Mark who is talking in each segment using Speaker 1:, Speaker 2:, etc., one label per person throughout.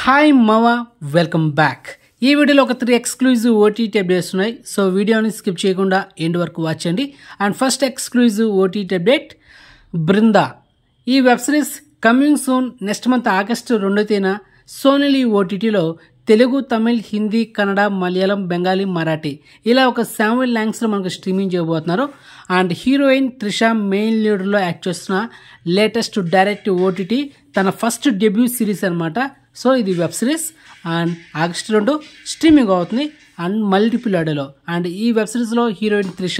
Speaker 1: hi మవ welcome back ఈ వీడియోలో ఒక త్రీ ఎక్స్క్లూజివ్ ఓటీటీ అప్డేట్స్ ఉన్నాయి సో వీడియోని స్కిప్ చేయకుండా ఎండ్ వరకు వాచ్ చేయండి and first exclusive OTT update Brinda ఈ web series coming soon next month August రెండో తేదీన సోనలి ఓటీటీలో తెలుగు తమిళ్ హిందీ కన్నడ మలయాళం బెంగాలీ మరాఠీ ఇలా ఒక సెవెన్ ల్యాంగ్స్లో మనకు స్ట్రీమింగ్ చేయబోతున్నారు అండ్ హీరోయిన్ త్రిష మెయిన్ లీడర్లో యాక్ట్ చేస్తున్న లేటెస్ట్ డైరెక్ట్ ఓటీటీ తన ఫస్ట్ డెబ్యూ సిరీస్ అనమాట సో ఇది వెబ్ సిరీస్ అండ్ ఆగస్టు రెండు స్ట్రీమింగ్ అవుతుంది అండ్ మల్టిపుల్ ఆడలో అండ్ ఈ వెబ్ సిరీస్లో heroine Trisha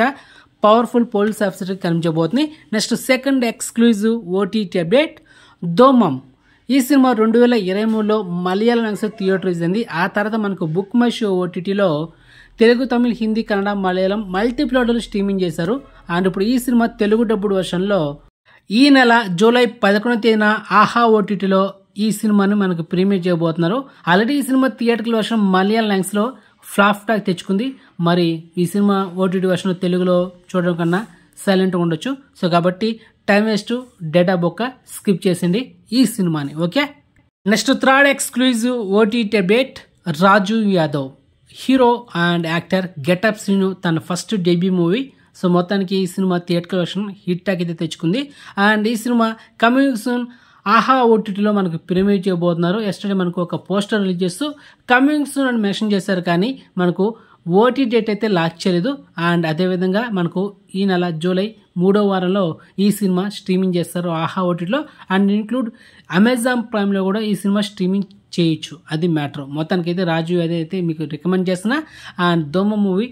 Speaker 1: powerful police officer కనిపించబోతుంది next second exclusive OTT update దోమం ఈ సినిమా రెండు వేల ఇరవై మూడులో మలయాళం యంగ్స్టర్ థియేటర్ ఇచ్చింది ఆ తర్వాత మనకు బుక్ మై షో ఓటీటీలో తెలుగు తమిళ్ హిందీ కన్నడ మలయాళం మల్టీప్లాడర్లు స్ట్రీమింగ్ చేశారు అండ్ ఇప్పుడు ఈ సినిమా తెలుగు డబ్బుడ్ వర్షన్లో ఈ నెల జూలై పదకొండవ తేదీన ఆహా ఓటీటీలో ఈ సినిమాని మనకు ప్రీమియర్ చేయబోతున్నారు ఆల్రెడీ ఈ సినిమా థియేటర్ల వర్షం మలయాళం నక్స్లో ఫ్లాప్ టాక్ తెచ్చుకుంది మరి ఈ సినిమా ఓటీటీ వర్షన్లో తెలుగులో చూడడం కన్నా సైలెంట్గా ఉండొచ్చు సో కాబట్టి టైం వేస్ట్ డేటా బొక్క స్కిప్ చేసింది ఈ సినిమాని okay next third exclusive OTT update Raju Yadav hero and actor getup Srinu తన ఫస్ట్ డెబ్యూ మూవీ సో మొత్తానికి ఈ సినిమా థియేటర్ వర్షన్ హిట్ అయితే తెచ్చుకుంది అండ్ ఈ సినిమా కమింగ్ సూన్ ఆహా ఓటీటీలో మనకు ప్రిమియర్ చేయబోతున్నారు ఎస్టర్డే మనకు ఒక పోస్టర్ రిలీజ్ చేస్తూ కమింగ్ సూన్ అని మెన్షన్ చేశారు కానీ మనకు ఓటీ డేట్ అయితే లాక్ చేయలేదు అండ్ అదేవిధంగా మనకు ఈ నెల జూలై మూడో వారంలో ఈ సినిమా స్ట్రీమింగ్ చేస్తారు ఆహా ఓటీలో అండ్ ఇంక్లూడ్ అమెజాన్ ప్రైమ్లో కూడా ఈ సినిమా స్ట్రీమింగ్ చేయొచ్చు అది మ్యాటర్ మొత్తానికి అయితే రాజు అదైతే మీకు రికమెండ్ చేస్తున్నా అండ్ దోమ మూవీ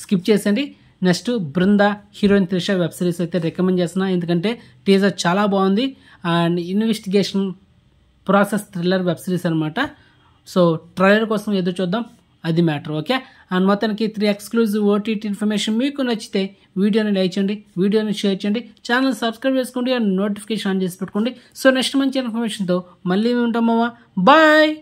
Speaker 1: స్కిప్ చేసండి next Brinda heroine Trisha web series అయితే రికమెండ్ చేస్తున్నా ఎందుకంటే టీజర్ చాలా బాగుంది and investigation process thriller web series అనమాట సో ట్రైలర్ కోసం ఎదురు చూద్దాం అది మ్యాటర్ ఓకే అండ్ మొత్తానికి త్రీ ఎక్స్క్లూజివ్ ఓటీటీ ఇన్ఫర్మేషన్ మీకు నచ్చితే వీడియోని లైక్ చేయండి వీడియోని షేర్ చేయండి ఛానల్ సబ్స్క్రైబ్ చేసుకోండి అండ్ నోటిఫికేషన్ ఆన్ చేసి పెట్టుకోండి సో నెక్స్ట్ మంచి ఇన్ఫర్మేషన్తో మళ్ళీ ఉంటామమ్మా బాయ్